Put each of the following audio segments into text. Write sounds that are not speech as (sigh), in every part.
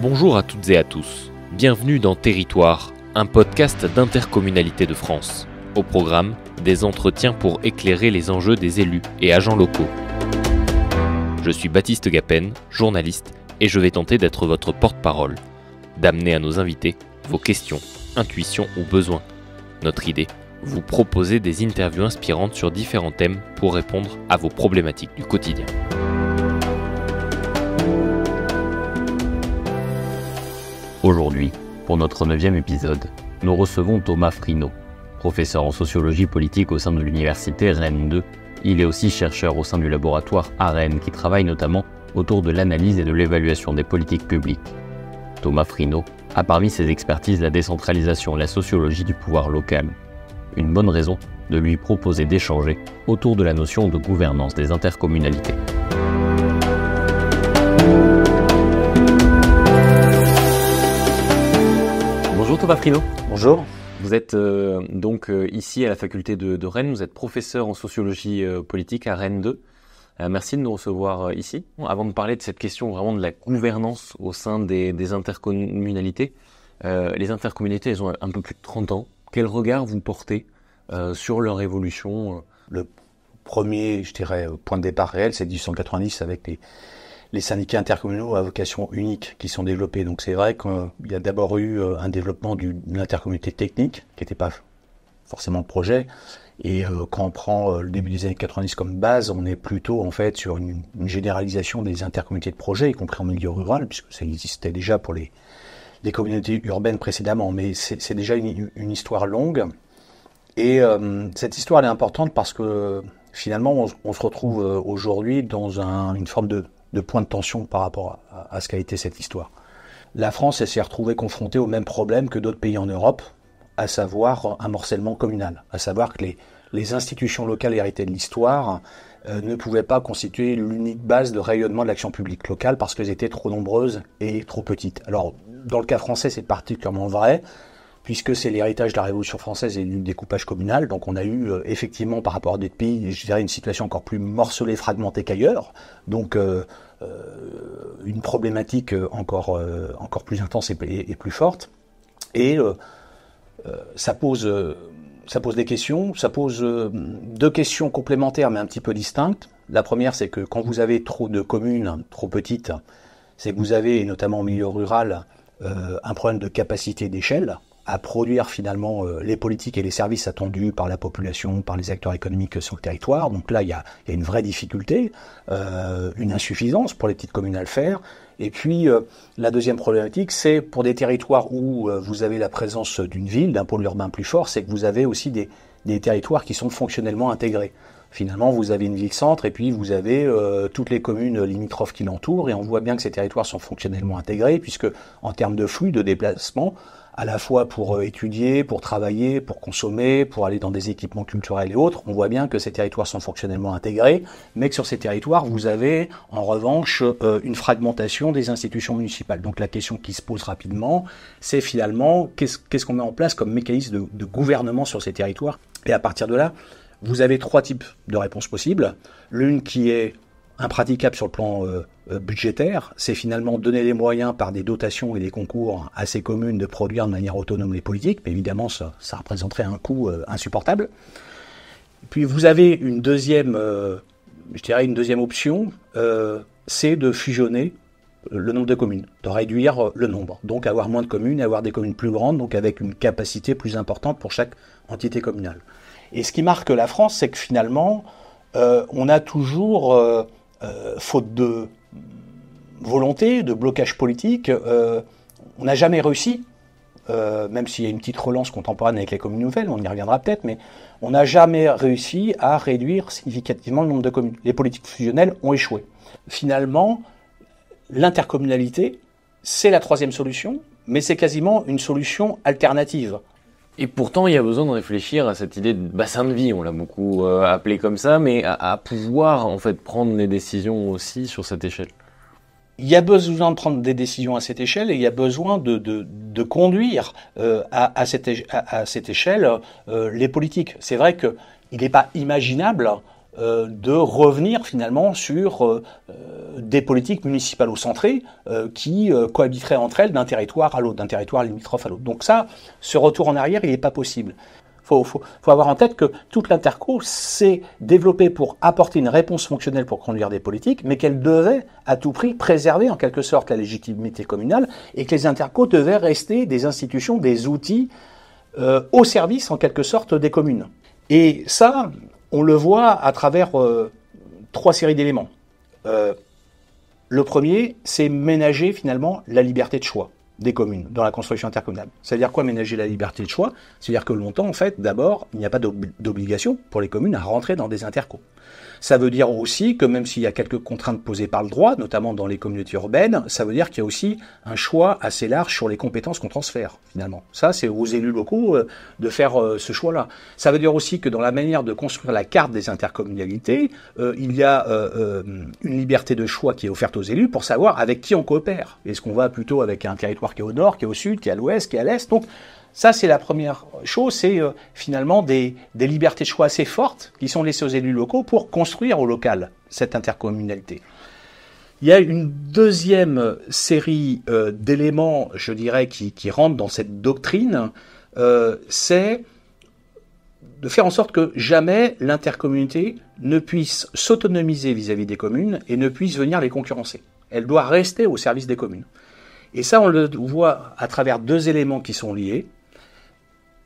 Bonjour à toutes et à tous. Bienvenue dans Territoire, un podcast d'intercommunalité de France. Au programme, des entretiens pour éclairer les enjeux des élus et agents locaux. Je suis Baptiste Gapen, journaliste, et je vais tenter d'être votre porte-parole, d'amener à nos invités vos questions, intuitions ou besoins. Notre idée, vous proposer des interviews inspirantes sur différents thèmes pour répondre à vos problématiques du quotidien. Aujourd'hui, pour notre neuvième épisode, nous recevons Thomas Frino, professeur en sociologie politique au sein de l'université Rennes 2. Il est aussi chercheur au sein du laboratoire AREN qui travaille notamment autour de l'analyse et de l'évaluation des politiques publiques. Thomas Frino a parmi ses expertises la décentralisation et la sociologie du pouvoir local. Une bonne raison de lui proposer d'échanger autour de la notion de gouvernance des intercommunalités. Bonjour Thomas Bonjour. Vous êtes euh, donc euh, ici à la faculté de, Rennes, vous êtes professeur en sociologie euh, politique à Rennes 2. merci de nous recevoir ici. Avant de parler de cette question vraiment de la gouvernance au sein des, des intercommunalités, les intercommunalités, elles ont un peu plus de 30 ans. Quel regard vous portez sur leur évolution Le premier, je dirais, point de départ réel, c'est 1890 avec les les syndicats intercommunaux à vocation unique qui sont développés. Donc c'est vrai qu'il y a d'abord eu euh, un développement d'une l'intercommunauté technique qui n'était pas forcément le projet. Et euh, quand on prend euh, le début des années 90 comme base, on est plutôt en fait sur une, généralisation des intercommunautés de projet, y compris en milieu rural, puisque ça existait déjà pour les, communautés urbaines précédemment. Mais c'est déjà une, histoire longue. Et cette histoire est importante parce que finalement on, se retrouve aujourd'hui dans une forme de, de point de tension par rapport à, ce qu'a été cette histoire. La France s'est retrouvée confrontée au même problème que d'autres pays en Europe, à savoir un morcellement communal, à savoir que les, institutions locales héritées de l'histoire euh, ne pouvaient pas constituer l'unique base de rayonnement de l'action publique locale parce qu'elles étaient trop nombreuses et trop petites. Alors, dans le cas français, c'est particulièrement vrai puisque c'est l'héritage de la Révolution française et du découpage communal. Donc on a eu euh, effectivement par rapport à d'autres pays, je dirais, une situation encore plus morcelée, fragmentée qu'ailleurs. Donc euh, euh, une problématique encore, encore plus intense et, plus forte. Et ça pose... ça pose des questions, ça pose deux questions complémentaires mais un petit peu distinctes. La première, c'est que quand vous avez trop de communes, trop petites, c'est que vous avez, notamment au milieu rural, un problème de capacité d'échelle à produire finalement euh, les politiques et les services attendus par la population, par les acteurs économiques sur le territoire. Donc là, il y a, une vraie difficulté, euh, une insuffisance pour les petites communes à le faire. Et puis, euh, la deuxième problématique, c'est pour des territoires où vous avez la présence d'une ville, d'un pôle urbain plus fort, c'est que vous avez aussi des, territoires qui sont fonctionnellement intégrés. Finalement, vous avez une ville-centre et puis vous avez toutes les communes limitrophes qui l'entourent et on voit bien que ces territoires sont fonctionnellement intégrés puisque en termes de flux de déplacement, à la fois pour euh, étudier, pour travailler, pour consommer, pour aller dans des équipements culturels et autres. On voit bien que ces territoires sont fonctionnellement intégrés, mais que sur ces territoires, vous avez en revanche euh, une fragmentation des institutions municipales. Donc la question qui se pose rapidement, c'est finalement qu'est-ce qu'on met en place comme mécanisme de, gouvernement sur ces territoires Et à partir de là, vous avez trois types de réponses possibles. L'une qui est impraticable sur le plan euh, euh, budgétaire, c'est finalement donner les moyens par des dotations et des concours à ces communes de produire de manière autonome les politiques, mais évidemment ça, ça représenterait un coût euh, insupportable. Puis vous avez une deuxième, euh, je dirais une deuxième option, c'est de fusionner le nombre de communes, de réduire le nombre, donc avoir moins de communes et avoir des communes plus grandes, donc avec une capacité plus importante pour chaque entité communale. Et ce qui marque la France, c'est que finalement, on a toujours, faute de volonté, de blocage politique. Euh, on n'a jamais réussi, euh, même s'il y a une petite relance contemporaine avec les communes nouvelles, on y reviendra peut-être, mais on n'a jamais réussi à réduire significativement le nombre de communes. Les politiques fusionnelles ont échoué. Finalement, l'intercommunalité, c'est la troisième solution, mais c'est quasiment une solution alternative. Et pourtant, il y a besoin de réfléchir à cette idée de bassin de vie, on l'a beaucoup euh, appelé comme ça, mais à, à, pouvoir en fait prendre les décisions aussi sur cette échelle il y a besoin de prendre des décisions à cette échelle et il y a besoin de, conduire euh, à, cette, à, cette, échelle euh, les politiques. C'est vrai qu'il n'est pas imaginable euh, de revenir finalement sur des politiques municipales au centré qui cohabiteraient entre elles d'un territoire à l'autre, d'un territoire limitrophe à l'autre. Donc ça, ce retour en arrière, il n'est pas possible faut, faut, avoir en tête que toute l'interco s'est développée pour apporter une réponse fonctionnelle pour conduire des politiques, mais qu'elle devait à tout prix préserver en quelque sorte la légitimité communale et que les intercos devaient rester des institutions, des outils euh, au service en quelque sorte des communes. Et ça, on le voit à travers euh, trois séries d'éléments. Euh, le premier, c'est ménager finalement la liberté de choix des communes dans la construction intercommunale. cest à dire quoi ménager la liberté de choix C'est-à-dire que longtemps, en fait, d'abord, il n'y a pas d'obligation pour les communes à rentrer dans des intercos. Ça veut dire aussi que même s'il y a quelques contraintes posées par le droit, notamment dans les communautés urbaines, ça veut dire qu'il y a aussi un choix assez large sur les compétences qu'on transfère, finalement. Ça, c'est aux élus locaux euh, de faire euh, ce choix-là. Ça veut dire aussi que dans la manière de construire la carte des intercommunalités, euh, il y a une liberté de choix qui est offerte aux élus pour savoir avec qui on coopère. Est-ce qu'on va plutôt avec un territoire qui est au nord, qui est au sud, qui est à l'ouest, qui est à l'est Donc, ça, c'est la première chose, c'est euh, finalement des, libertés de choix assez fortes qui sont laissées aux élus locaux pour construire au local cette intercommunalité. Il y a une deuxième série euh, d'éléments, je dirais, qui, rentrent dans cette doctrine, euh, c'est de faire en sorte que jamais l'intercommunalité ne puisse s'autonomiser vis-à-vis des communes et ne puisse venir les concurrencer. Elle doit rester au service des communes. Et ça, on le voit à travers deux éléments qui sont liés.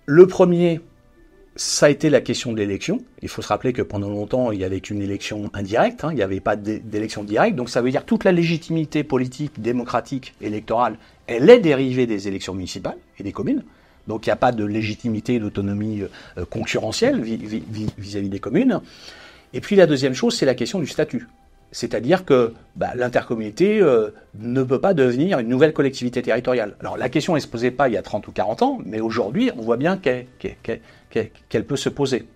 Le premier, ça a été la question de l'élection. Il faut se rappeler que pendant longtemps, il n'y avait qu'une élection indirecte, hein. il n'y avait pas d'élection directe. Donc ça veut dire toute la légitimité politique, démocratique, électorale, elle est dérivée des élections municipales et des communes. Donc il n'y a pas de légitimité, d'autonomie euh, concurrentielle vis à -vis des communes. Et puis la deuxième chose, c'est la question du statut. C'est-à-dire que bah, l'intercommunauté euh, ne peut pas devenir une nouvelle collectivité territoriale. Alors la question ne se posait pas il y a 30 ou 40 ans, mais aujourd'hui on voit bien qu'elle peut se poser.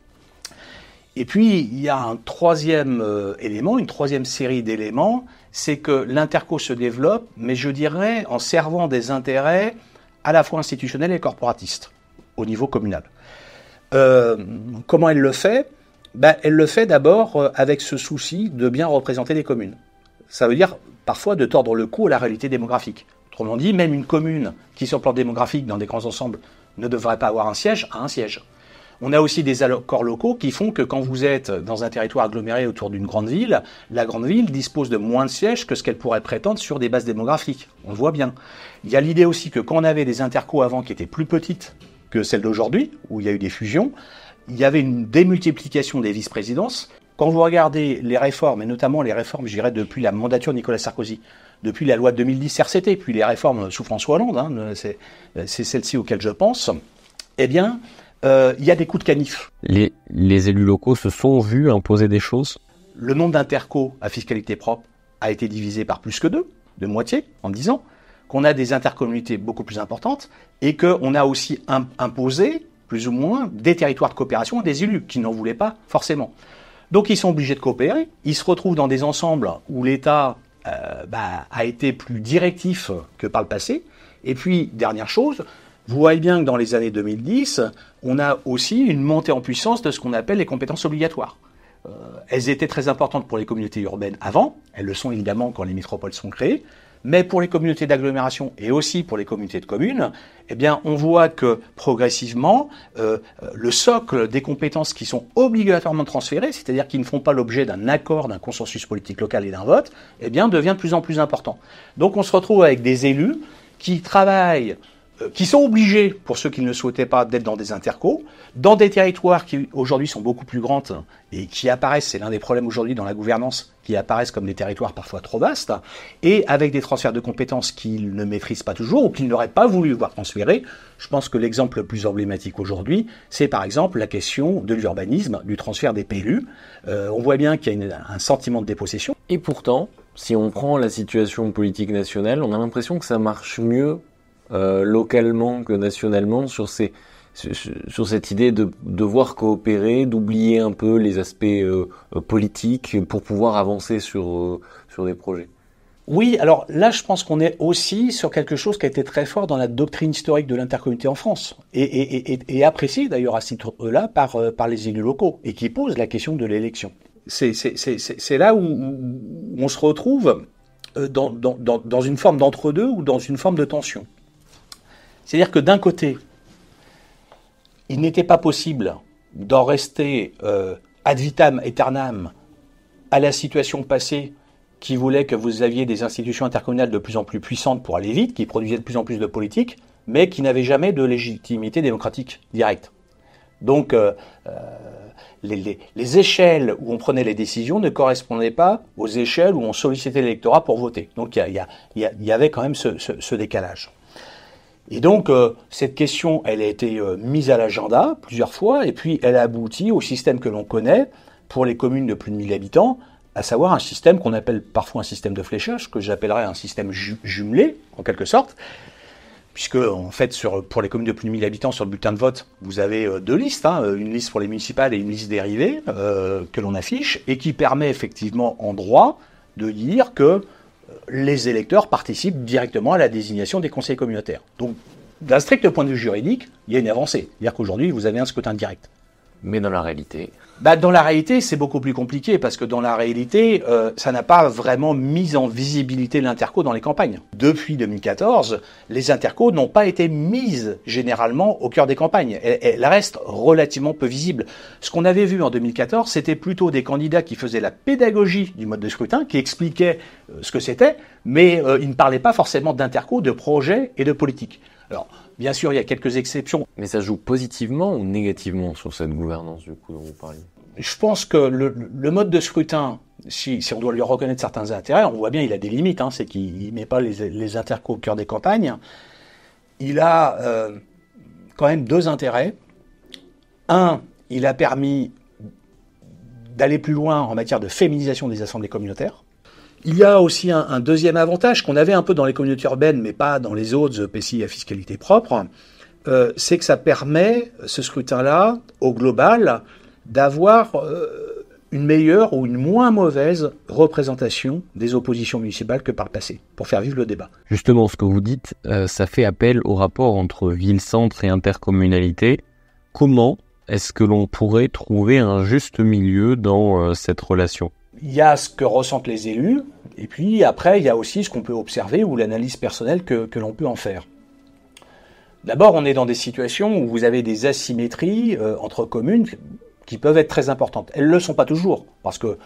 Et puis il y a un troisième euh, élément, une troisième série d'éléments, c'est que l'interco se développe, mais je dirais en servant des intérêts à la fois institutionnels et corporatistes au niveau communal. Euh, comment elle le fait ben, elle le fait d'abord euh, avec ce souci de bien représenter les communes. Ça veut dire parfois de tordre le cou à la réalité démographique. Autrement dit, même une commune qui, sur le plan démographique, dans des grands ensembles, ne devrait pas avoir un siège, a un siège. On a aussi des accords locaux qui font que quand vous êtes dans un territoire aggloméré autour d'une grande ville, la grande ville dispose de moins de sièges que ce qu'elle pourrait prétendre sur des bases démographiques. On le voit bien. Il y a l'idée aussi que quand on avait des intercos avant qui étaient plus petites que celles d'aujourd'hui, où il y a eu des fusions, il y avait une démultiplication des vice-présidences. Quand vous regardez les réformes, et notamment les réformes, je dirais, depuis la mandature de Nicolas Sarkozy, depuis la loi 2010 RCT, puis les réformes sous François Hollande, hein, euh, euh, c'est, celle-ci auxquelles je pense, eh bien, euh, il y a des coups de canif. Les, élus locaux se sont vus imposer des choses Le nombre d'interco à fiscalité propre a été divisé par plus que deux, de moitié, en disant qu'on a des intercommunautés beaucoup plus importantes et qu'on a aussi imposé plus ou moins, des territoires de coopération des élus qui n'en voulaient pas forcément. Donc ils sont obligés de coopérer, ils se retrouvent dans des ensembles où l'État euh, bah, a été plus directif que par le passé. Et puis, dernière chose, vous voyez bien que dans les années 2010, on a aussi une montée en puissance de ce qu'on appelle les compétences obligatoires. Euh, elles étaient très importantes pour les communautés urbaines avant, elles le sont évidemment quand les métropoles sont créées, mais pour les communautés d'agglomération et aussi pour les communautés de communes, eh bien, on voit que progressivement, euh, euh, le socle des compétences qui sont obligatoirement transférées, c'est-à-dire qui ne font pas l'objet d'un accord, d'un consensus politique local et d'un vote, eh bien, devient de plus en plus important. Donc, on se retrouve avec des élus qui travaillent euh, qui sont obligés, pour ceux qui ne souhaitaient pas, d'être dans des intercos, dans des territoires qui aujourd'hui sont beaucoup plus grands et qui apparaissent, c'est l'un des problèmes aujourd'hui dans la gouvernance, qui apparaissent comme des territoires parfois trop vastes, et avec des transferts de compétences qu'ils ne maîtrisent pas toujours ou qu'ils n'auraient pas voulu voir transférés. Je pense que l'exemple le plus emblématique aujourd'hui, c'est par exemple la question de l'urbanisme, du transfert des PLU. Euh, on voit bien qu'il y a un sentiment de dépossession. Et pourtant, si on prend la situation politique nationale, on a l'impression que ça marche mieux euh, localement que nationalement sur ces sur cette idée de devoir coopérer, d'oublier un peu les aspects euh, euh, politiques pour pouvoir avancer sur, sur des projets. Oui, alors là, je pense qu'on est aussi sur quelque chose qui a été très fort dans la doctrine historique de l'intercommunauté en France, et, apprécié d'ailleurs à ce titre-là par, par les élus locaux, et qui pose la question de l'élection. C'est là où, on se retrouve dans, dans une forme d'entre-deux ou dans une forme de tension. C'est-à-dire que d'un côté, il n'était pas possible d'en rester euh, ad vitam aeternam à la situation passée qui voulait que vous aviez des institutions intercommunales de plus en plus puissantes pour aller vite, qui produisaient de plus en plus de politiques, mais qui n'avaient jamais de légitimité démocratique directe. Donc, euh, euh, les, échelles où on prenait les décisions ne correspondaient pas aux échelles où on sollicitait l'électorat pour voter. Donc, il y, avait quand même ce décalage. Et donc, euh, cette question, elle a été euh, mise à l'agenda plusieurs fois, et puis elle a abouti au système que l'on connaît pour les communes de plus de 1000 habitants, à savoir un système qu'on appelle parfois un système de fléchage, que j'appellerais un système jumelé, en quelque sorte, puisque en fait, pour les communes de plus de 1000 habitants, sur le bulletin de vote, vous avez euh, deux listes, hein, une liste pour les municipales et une liste dérivée que l'on affiche, et qui permet effectivement en droit de dire que les électeurs participent directement à la désignation des conseils communautaires. Donc, d'un strict point de vue juridique, il y a une avancée. C'est-à-dire qu'aujourd'hui, vous avez un scrutin direct. Mais dans la réalité, bah, dans la réalité, c'est beaucoup plus compliqué parce que dans la réalité, euh, ça n'a pas vraiment mis en visibilité l'interco dans les campagnes. Depuis 2014, les intercos n'ont pas été mises généralement au cœur des campagnes. Elles, restent relativement peu visibles. Ce qu'on avait vu en 2014, c'était plutôt des candidats qui faisaient la pédagogie du mode de scrutin, qui expliquaient euh, ce que c'était, mais euh, ils ne parlaient pas forcément d'interco, de projet et de politique. Alors, Bien sûr, il y a quelques exceptions. Mais ça joue positivement ou négativement sur cette gouvernance du coup dont vous parlez Je pense que le, mode de scrutin, si, on doit lui reconnaître certains intérêts, on voit bien il a des limites, hein, c'est qu'il ne met pas les, les au cœur des campagnes. Il a euh, quand même deux intérêts. Un, il a permis d'aller plus loin en matière de féminisation des assemblées communautaires. Il y a aussi un, deuxième avantage qu'on avait un peu dans les communautés urbaines, mais pas dans les autres EPCI à fiscalité propre, euh, c'est que ça permet, ce scrutin-là, au global, d'avoir euh, une meilleure ou une moins mauvaise représentation des oppositions municipales que par le passé, pour faire vivre le débat. Justement, ce que vous dites, euh, ça fait appel au rapport entre ville-centre et intercommunalité. Comment est-ce que l'on pourrait trouver un juste milieu dans cette relation il y a ce que ressentent les élus, et puis après, il y a aussi ce qu'on peut observer ou l'analyse personnelle que, que l'on peut en faire. D'abord, on est dans des situations où vous avez des asymétries euh, entre communes qui peuvent être très importantes. Elles ne le sont pas toujours, parce que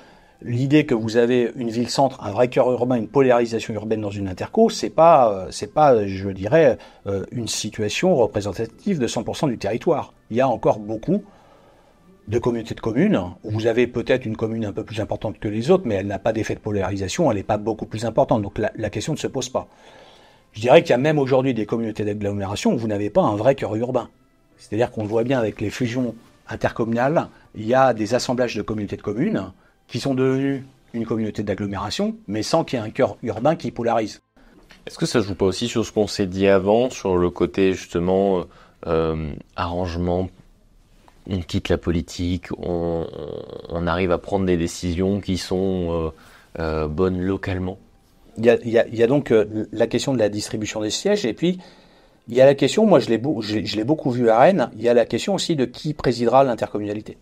l'idée que vous avez une ville-centre, un vrai cœur urbain, une polarisation urbaine dans une interco, c'est pas, euh, c'est pas, je dirais, euh, une situation représentative de 100% du territoire. Il y a encore beaucoup de communautés de communes, vous avez peut-être une commune un peu plus importante que les autres, mais elle n'a pas d'effet de polarisation, elle n'est pas beaucoup plus importante, donc la, question ne se pose pas. Je dirais qu'il y a même aujourd'hui des communautés d'agglomération où vous n'avez pas un vrai cœur urbain. C'est-à-dire qu'on le voit bien avec les fusions intercommunales, il y a des assemblages de communautés de communes qui sont devenues une communauté d'agglomération, mais sans qu'il y ait un cœur urbain qui polarise. Est-ce que ça joue pas aussi sur ce qu'on s'est dit avant, sur le côté justement euh, euh, arrangement on quitte la politique, on, arrive à prendre des décisions qui sont euh, euh, bonnes localement il y, a, donc euh, la question de la distribution des sièges et puis il y a la question, moi je l'ai, beaucoup vu à Rennes, il y a la question aussi de qui présidera l'intercommunalité.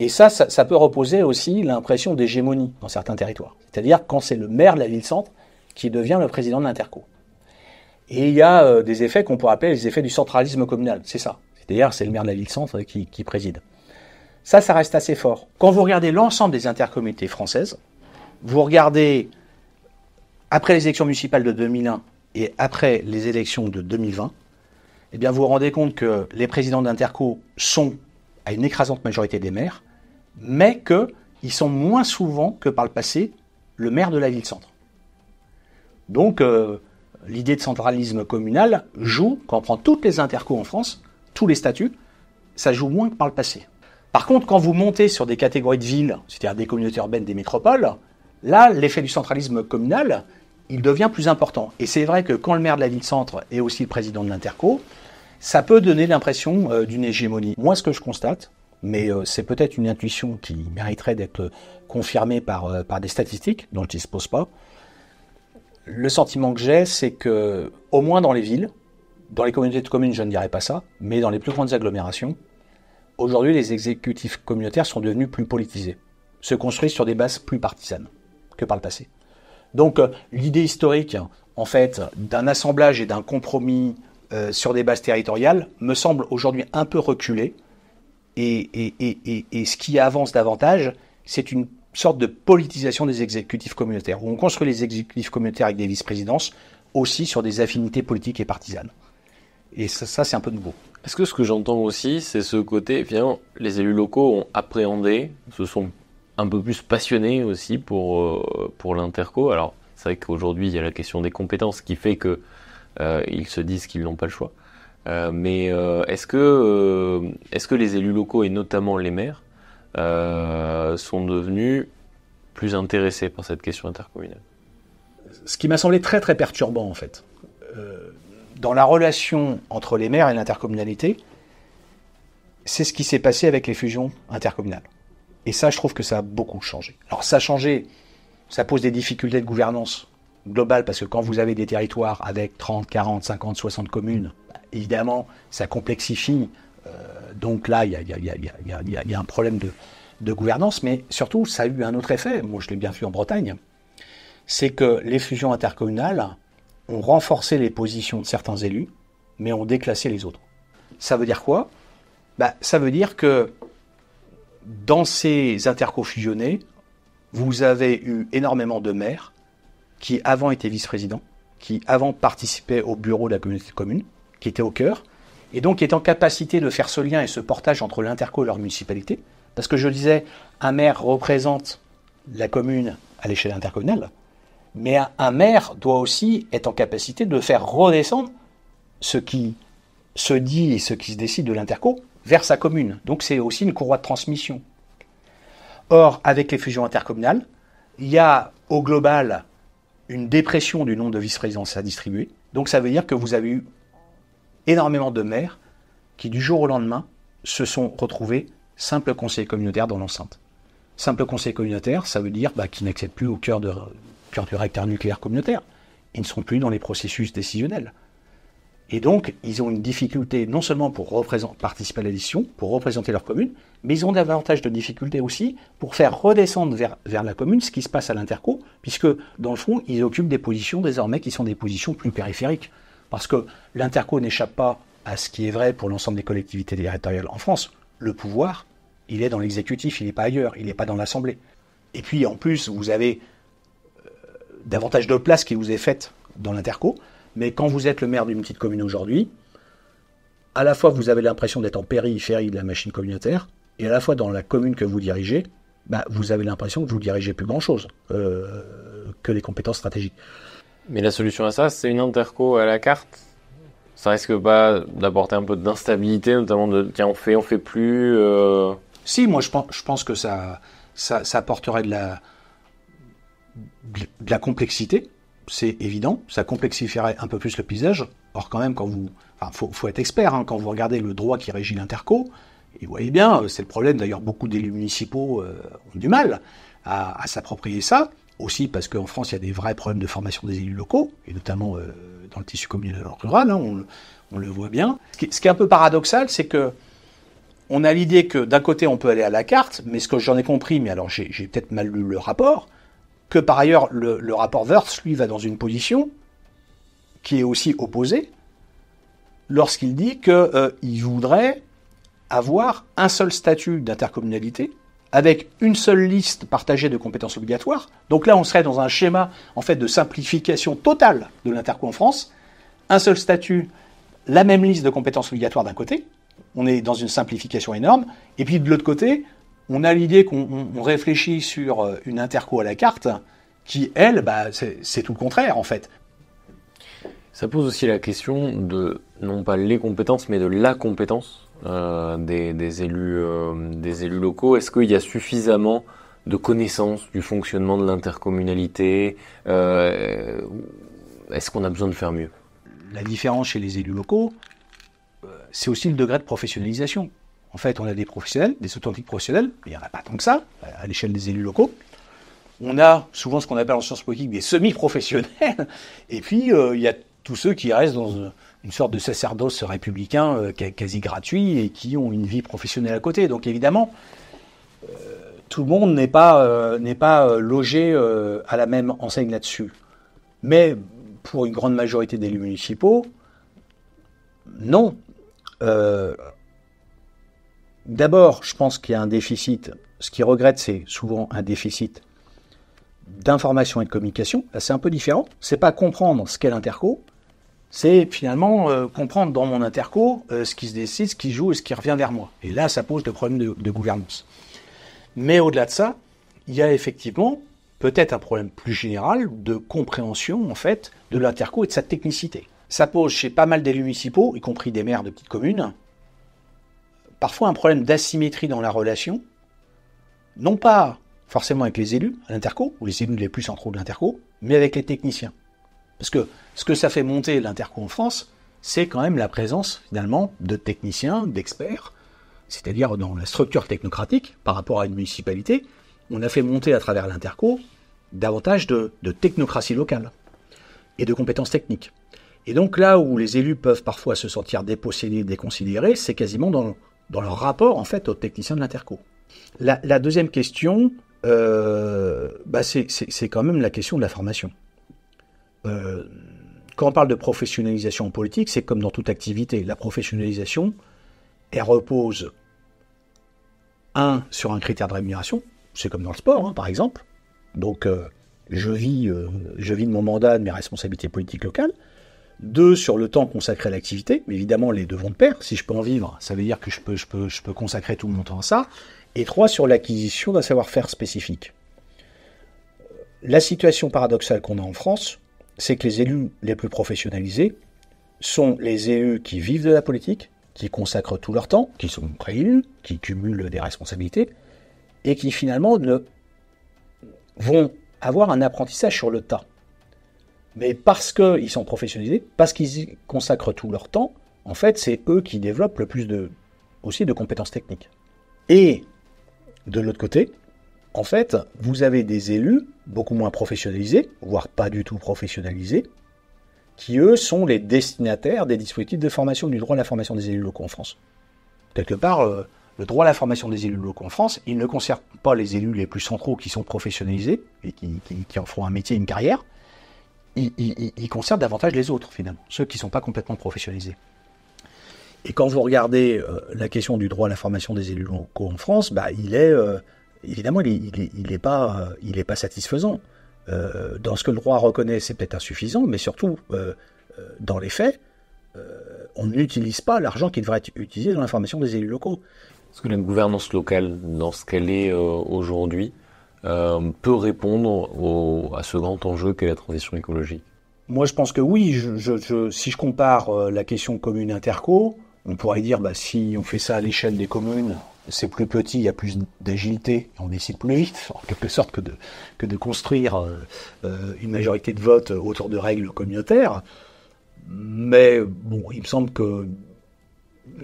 Et ça, ça, peut reposer aussi l'impression d'hégémonie dans certains territoires. C'est-à-dire quand c'est le maire de la ville-centre qui devient le président de l'interco. Et il y a des effets qu'on pourrait appeler les effets du centralisme communal, c'est ça. D'ailleurs, c'est le maire de la ville centre qui, préside. Ça, ça reste assez fort. Quand vous regardez l'ensemble des intercommunautés françaises, vous regardez après les élections municipales de 2001 et après les élections de 2020, eh bien vous vous rendez compte que les présidents d'interco sont à une écrasante majorité des maires, mais qu'ils sont moins souvent que par le passé le maire de la ville-centre. Donc euh, l'idée de centralisme communal joue quand on prend toutes les interco en France, tous les statuts, ça joue moins que par le passé. Par contre, quand vous montez sur des catégories de villes, c'est-à-dire des communautés urbaines, des métropoles, là, l'effet du centralisme communal, il devient plus important. Et c'est vrai que quand le maire de la ville-centre est aussi le président de l'interco, ça peut donner l'impression euh, d'une hégémonie. Moi, ce que je constate, mais euh, c'est peut-être une intuition qui mériterait d'être euh, confirmée par, par des statistiques dont je ne dispose pas, le sentiment que j'ai, c'est que, au moins dans les villes, dans les communautés de communes, je ne dirais pas ça, mais dans les plus grandes agglomérations, aujourd'hui, les exécutifs communautaires sont devenus plus politisés, se construisent sur des bases plus partisanes que par le passé. Donc, euh, l'idée historique, en fait, d'un assemblage et d'un compromis euh, sur des bases territoriales me semble aujourd'hui un peu reculée. Et, et, ce qui avance davantage, c'est une sorte de politisation des exécutifs communautaires, où on construit les exécutifs communautaires avec des vice-présidences aussi sur des affinités politiques et partisanes. Et ça, c'est un peu nouveau. Est-ce que ce que j'entends aussi, c'est ce côté, bien les élus locaux ont appréhendé, se sont un peu plus passionnés aussi pour, euh, pour l'interco. Alors, c'est vrai qu'aujourd'hui, il y a la question des compétences qui fait que euh, ils se disent qu'ils n'ont pas le choix. Euh, mais est-ce que, est que les élus locaux, et notamment les maires, sont devenus plus intéressés par cette question intercommunale Ce qui m'a semblé très très perturbant en fait dans la relation entre les maires et l'intercommunalité, c'est ce qui s'est passé avec les fusions intercommunales. Et ça, je trouve que ça a beaucoup changé. Alors ça a changé, ça pose des difficultés de gouvernance globale, parce que quand vous avez des territoires avec 30, 40, 50, 60 communes, évidemment, ça complexifie. Euh, donc là, il y a, un problème de, de gouvernance, mais surtout, ça a eu un autre effet, moi je l'ai bien vu en Bretagne, c'est que les fusions intercommunales ont renforcé les positions de certains élus, mais ont déclassé les autres. Ça veut dire quoi bah, Ça veut dire que dans ces interco fusionnés, vous avez eu énormément de maires qui avant étaient vice-présidents, qui avant participaient au bureau de la communauté de communes, qui étaient au cœur, et donc qui étaient en capacité de faire ce lien et ce portage entre l'interco et leur municipalité. Parce que je disais, un maire représente la commune à l'échelle intercommunale, mais un maire doit aussi être en capacité de faire redescendre ce qui se dit et ce qui se décide de l'interco vers sa commune. Donc c'est aussi une courroie de transmission. Or, avec les fusions intercommunales, il y a au global une dépression du nombre de vice-présidences à distribuer. Donc ça veut dire que vous avez eu énormément de maires qui, du jour au lendemain, se sont retrouvés simples conseillers communautaires dans l'enceinte. Simple conseiller communautaire, ça veut dire bah, qu'ils n'acceptent plus au cœur de, du réacteur nucléaire communautaire, ils ne sont plus dans les processus décisionnels. Et donc, ils ont une difficulté non seulement pour participer à l'édition, pour représenter leur commune, mais ils ont davantage de difficultés aussi pour faire redescendre vers, vers la commune ce qui se passe à l'interco, puisque dans le fond, ils occupent des positions désormais qui sont des positions plus périphériques. Parce que l'interco n'échappe pas à ce qui est vrai pour l'ensemble des collectivités territoriales en France. Le pouvoir, il est dans l'exécutif, il n'est pas ailleurs, il n'est pas dans l'Assemblée. Et puis en plus, vous avez davantage de place qui vous est faite dans l'interco. Mais quand vous êtes le maire d'une petite commune aujourd'hui, à la fois vous avez l'impression d'être en périphérie de la machine communautaire, et à la fois dans la commune que vous dirigez, bah, vous avez l'impression que vous dirigez plus grand-chose euh, que les compétences stratégiques. Mais la solution à ça, c'est une interco à la carte Ça risque pas d'apporter un peu d'instabilité, notamment de tiens, on fait, on fait plus euh. Si, moi je pense, je pense que ça, ça apporterait de la, de la complexité, c'est évident, ça complexifierait un peu plus le paysage. Or, quand même, quand vous. Enfin, faut, faut être expert, hein. quand vous regardez le droit qui régit l'interco, vous voyez bien, euh, c'est le problème d'ailleurs, beaucoup d'élus municipaux euh, ont du mal à, s'approprier ça, aussi parce qu'en France, il y a des vrais problèmes de formation des élus locaux, et notamment euh, dans le tissu communal rural, hein. on, le voit bien. Ce qui, ce qui est un peu paradoxal, c'est que on a l'idée que d'un côté on peut aller à la carte, mais ce que j'en ai compris, mais alors j'ai peut-être mal lu le rapport, que par ailleurs le, rapport Wörth, lui, va dans une position qui est aussi opposée lorsqu'il dit qu'il euh, il voudrait avoir un seul statut d'intercommunalité avec une seule liste partagée de compétences obligatoires. Donc là, on serait dans un schéma en fait de simplification totale de l'interco en France. Un seul statut, la même liste de compétences obligatoires d'un côté, on est dans une simplification énorme, et puis de l'autre côté, on a l'idée qu'on réfléchit sur euh, une interco à la carte qui, elle, bah, c'est tout le contraire en fait. Ça pose aussi la question de, non pas les compétences, mais de la compétence euh, des, élus, euh, des élus locaux. Est-ce qu'il y a suffisamment de connaissances du fonctionnement de l'intercommunalité Est-ce qu'on a besoin de faire mieux La différence chez les élus locaux, c'est aussi le degré de professionnalisation. En fait, on a des professionnels, des authentiques professionnels, mais il n'y en a pas tant que ça, euh, à l'échelle des élus locaux. On a souvent ce qu'on appelle en sciences politiques des semi-professionnels. (laughs) Et puis, euh, il y a tous ceux qui restent dans euh, une sorte de sacerdoce républicain quasi gratuit et qui ont une vie professionnelle à côté. Donc, évidemment, tout le monde n'est pas, n'est pas logé à la même enseigne là-dessus. Mais pour une grande majorité d'élus municipaux, non. D'abord, je pense qu'il y a un déficit. Ce qu'ils regrette, c'est souvent un déficit d'information et de communication. c'est un peu différent. C'est pas comprendre ce qu'est l'interco. C'est finalement euh, comprendre dans mon interco euh, ce qui se décide, ce qui joue et ce qui revient vers moi. Et là, ça pose le problème de, gouvernance. Mais au-delà de ça, il y a effectivement peut-être un problème plus général de compréhension en fait de l'interco et de sa technicité. Ça pose chez pas mal d'élus municipaux, y compris des maires de petites communes, parfois un problème d'asymétrie dans la relation, non pas forcément avec les élus à l'interco, ou les élus les plus centraux de l'interco, mais avec les techniciens. Parce que ce que ça fait monter l'interco en France, c'est quand même la présence finalement de techniciens, d'experts, c'est-à-dire dans la structure technocratique par rapport à une municipalité, on a fait monter à travers l'interco davantage de, de technocratie locale et de compétences techniques. Et donc là où les élus peuvent parfois se sentir dépossédés, déconsidérés, c'est quasiment dans dans leur rapport en fait aux techniciens de l'interco. La, deuxième question, euh, bah, c'est quand même la question de la formation. Euh, quand on parle de professionnalisation en politique, c'est comme dans toute activité. La professionnalisation, elle repose, un, sur un critère de rémunération, c'est comme dans le sport, hein, par exemple. Donc, euh, je, vis, je vis de mon mandat, de mes responsabilités politiques locales deux sur le temps consacré à l'activité, mais évidemment les deux vont de pair, si je peux en vivre, ça veut dire que je peux, consacrer tout mon temps à ça, et trois sur l'acquisition d'un savoir-faire spécifique. La situation paradoxale qu'on a en France, c'est que les élus les plus professionnalisés sont les élus qui vivent de la politique, qui consacrent tout leur temps, qui sont préélus, qui cumulent des responsabilités, et qui finalement ne vont avoir un apprentissage sur le tas mais parce qu'ils sont professionnalisés, parce qu'ils y consacrent tout leur temps, en fait, c'est eux qui développent le plus de, aussi de compétences techniques. Et de l'autre côté, en fait, vous avez des élus beaucoup moins professionnalisés, voire pas du tout professionnalisés, qui eux sont les destinataires des dispositifs de formation du droit à la formation des élus locaux en France. Quelque part, euh, le droit à la formation des élus locaux en France, il ne concerne pas les élus les plus centraux qui sont professionnalisés et qui, qui en feront un métier, une carrière, il concerne concernent davantage les autres, finalement, ceux qui ne sont pas complètement professionnalisés. Et quand vous regardez euh, la question du droit à l'information des élus locaux en France, bah, il est euh, évidemment il n'est il, il pas, euh, pas, satisfaisant. dans ce que le droit reconnaît, c'est peut-être insuffisant, mais surtout dans les faits, on n'utilise pas l'argent qui devrait être utilisé dans l'information des élus locaux. Est-ce que la gouvernance locale, dans ce qu'elle est aujourd'hui, euh, peut répondre à ce grand enjeu qu'est la transition écologique Moi, je pense que oui. si je compare euh, la question commune interco, on pourrait dire bah, si on fait ça à l'échelle des communes, c'est plus petit, il y a plus d'agilité, on décide plus vite, (laughs) en quelque sorte, que de, construire euh, une majorité de vote autour de règles communautaires. Mais bon, il me semble que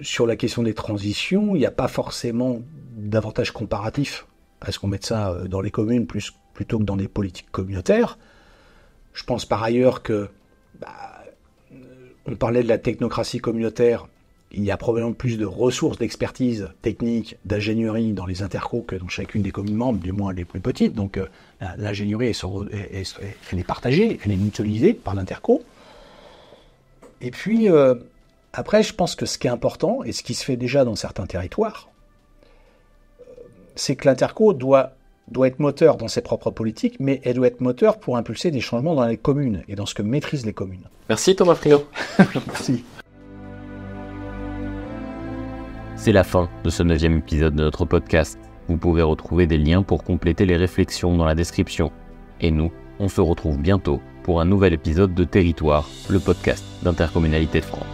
sur la question des transitions, il n'y a pas forcément d'avantage comparatif est ce qu'on met ça euh, dans les communes plutôt que dans les politiques communautaires. Je pense par ailleurs que bah, euh, on parlait de la technocratie communautaire. Il y a probablement plus de ressources d'expertise technique, d'ingénierie dans les intercos que dans chacune des communes membres, du moins les plus petites. Donc euh, l'ingénierie, elle, est partagée, elle est mutualisée par l'interco. Et puis, après, je pense que ce qui est important, et ce qui se fait déjà dans certains territoires, c'est que l'interco doit, doit être moteur dans ses propres politiques, mais elle doit être moteur pour impulser des changements dans les communes et dans ce que maîtrisent les communes. Merci Thomas Friot. (laughs) Merci. C'est la fin de ce neuvième épisode de notre podcast. Vous pouvez retrouver des liens pour compléter les réflexions dans la description. Et nous, on se retrouve bientôt pour un nouvel épisode de Territoire, le podcast d'intercommunalité de France.